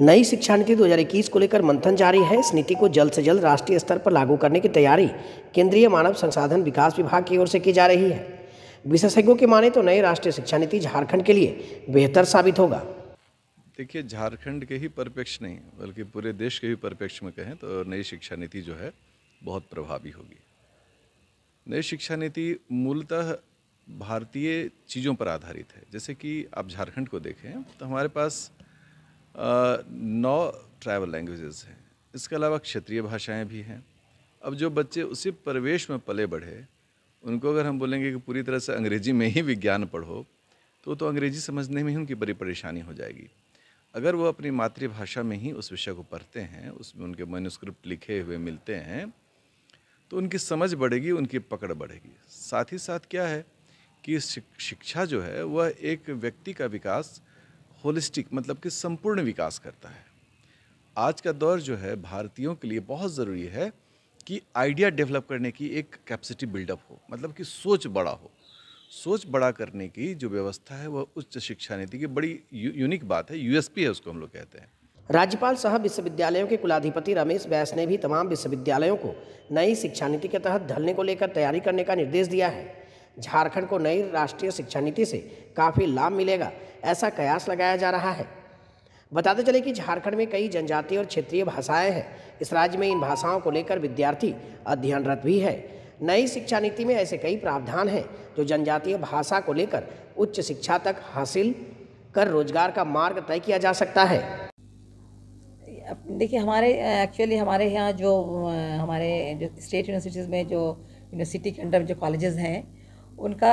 नई शिक्षा नीति 2021 को लेकर मंथन जारी है इस नीति को जल्द से जल्द राष्ट्रीय स्तर पर लागू करने की तैयारी केंद्रीय मानव संसाधन विकास विभाग की ओर से की जा रही है विशेषज्ञों के माने तो नई राष्ट्रीय शिक्षा नीति झारखंड के लिए बेहतर साबित होगा देखिए झारखंड के ही परिप्रेक्ष्य नहीं बल्कि पूरे देश के ही परिप्रेक्ष्य में कहें तो नई शिक्षा नीति जो है बहुत प्रभावी होगी नई शिक्षा नीति मूलतः भारतीय चीज़ों पर आधारित है जैसे कि आप झारखंड को देखें तो हमारे पास नौ ट्राइबल लैंग्वेजेस हैं इसके अलावा क्षेत्रीय भाषाएं भी हैं अब जो बच्चे उसी परिवेश में पले बढ़े उनको अगर हम बोलेंगे कि पूरी तरह से अंग्रेजी में ही विज्ञान पढ़ो तो तो अंग्रेजी समझने में ही उनकी बड़ी परेशानी हो जाएगी अगर वो अपनी मातृभाषा में ही उस विषय को पढ़ते हैं उसमें उनके मैनुस्क्रिप्ट लिखे हुए मिलते हैं तो उनकी समझ बढ़ेगी उनकी पकड़ बढ़ेगी साथ ही साथ क्या है कि शिक्षा जो है वह एक व्यक्ति का विकास होलिस्टिक मतलब कि संपूर्ण विकास करता है आज का दौर जो है भारतीयों के लिए बहुत ज़रूरी है कि आइडिया डेवलप करने की एक कैपेसिटी बिल्डअप हो मतलब कि सोच बड़ा हो सोच बड़ा करने की जो व्यवस्था है वह उच्च शिक्षा नीति की बड़ी यू, यूनिक बात है यूएसपी है उसको हम लोग कहते हैं राज्यपाल साहब विश्वविद्यालयों के कुलाधिपति रमेश बैस ने भी तमाम विश्वविद्यालयों को नई शिक्षा नीति के तहत ढलने को लेकर तैयारी करने का निर्देश दिया है झारखंड को नई राष्ट्रीय शिक्षा नीति से काफ़ी लाभ मिलेगा ऐसा कयास लगाया जा रहा है बताते चले कि झारखंड में कई जनजातीय और क्षेत्रीय भाषाएं हैं इस राज्य में इन भाषाओं को लेकर विद्यार्थी अध्ययनरत भी है नई शिक्षा नीति में ऐसे कई प्रावधान हैं जो जनजातीय भाषा को लेकर उच्च शिक्षा तक हासिल कर रोजगार का मार्ग तय किया जा सकता है देखिए हमारे एक्चुअली हमारे यहाँ जो हमारे जो स्टेट यूनिवर्सिटीज़ में जो यूनिवर्सिटी के अंडर जो कॉलेजेस हैं उनका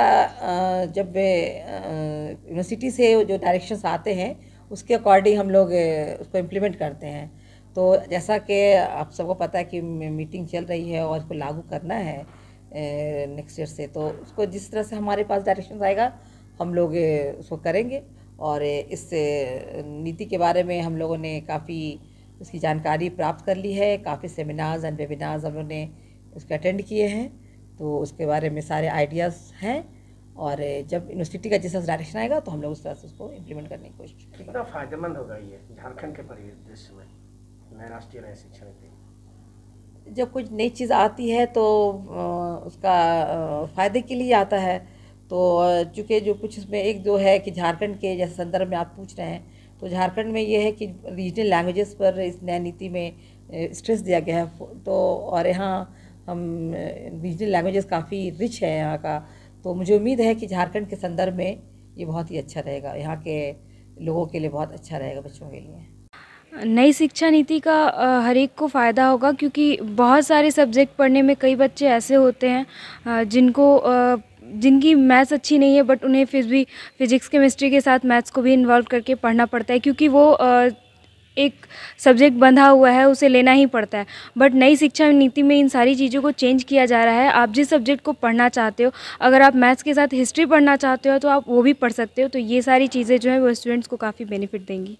जब यूनिवर्सिटी से जो डायरेक्शन आते हैं उसके अकॉर्डिंग हम लोग उसको इम्प्लीमेंट करते हैं तो जैसा कि आप सबको पता है कि मीटिंग चल रही है और उसको लागू करना है नेक्स्ट ईयर से तो उसको जिस तरह से हमारे पास डायरेक्शन आएगा हम लोग उसको करेंगे और इस नीति के बारे में हम लोगों ने काफ़ी उसकी जानकारी प्राप्त कर ली है काफ़ी सेमिनार्स एंड वेबिनार्स हम लोगों ने उसके अटेंड किए हैं तो उसके बारे में सारे आइडियाज़ हैं और जब यूनिवर्सिटी का जैसा डायरेक्शन आएगा तो हम लोग उस तरह से उसको इम्प्लीमेंट करने की कोशिश करेंगे कितना फायदेमंद होगा ये झारखंड के परिदृश्य में नए राष्ट्रीय नए शिक्षा नीति जब कुछ नई चीज़ आती है तो उसका फ़ायदे के लिए आता है तो चूँकि जो कुछ इसमें एक दो है कि झारखंड के जैसे संदर्भ में आप पूछ रहे हैं तो झारखंड में ये है कि रीजनल लैंग्वेजेस पर इस नई नीति में स्ट्रेस दिया गया है तो और यहाँ हम रीजनल लैंग्वेजेस काफ़ी रिच है यहाँ का तो मुझे उम्मीद है कि झारखंड के संदर्भ में ये बहुत ही अच्छा रहेगा यहाँ के लोगों के लिए बहुत अच्छा रहेगा बच्चों के लिए नई शिक्षा नीति का हर एक को फ़ायदा होगा क्योंकि बहुत सारे सब्जेक्ट पढ़ने में कई बच्चे ऐसे होते हैं जिनको जिनकी मैथ्स अच्छी नहीं है बट उन्हें फिर भी फिज़िक्स केमिस्ट्री के साथ मैथ्स को भी इन्वॉल्व करके पढ़ना पड़ता है क्योंकि वो एक सब्जेक्ट बंधा हुआ है उसे लेना ही पड़ता है बट नई शिक्षा नीति में इन सारी चीज़ों को चेंज किया जा रहा है आप जिस सब्जेक्ट को पढ़ना चाहते हो अगर आप मैथ्स के साथ हिस्ट्री पढ़ना चाहते हो तो आप वो भी पढ़ सकते हो तो ये सारी चीज़ें जो है वो स्टूडेंट्स को काफ़ी बेनिफिट देंगी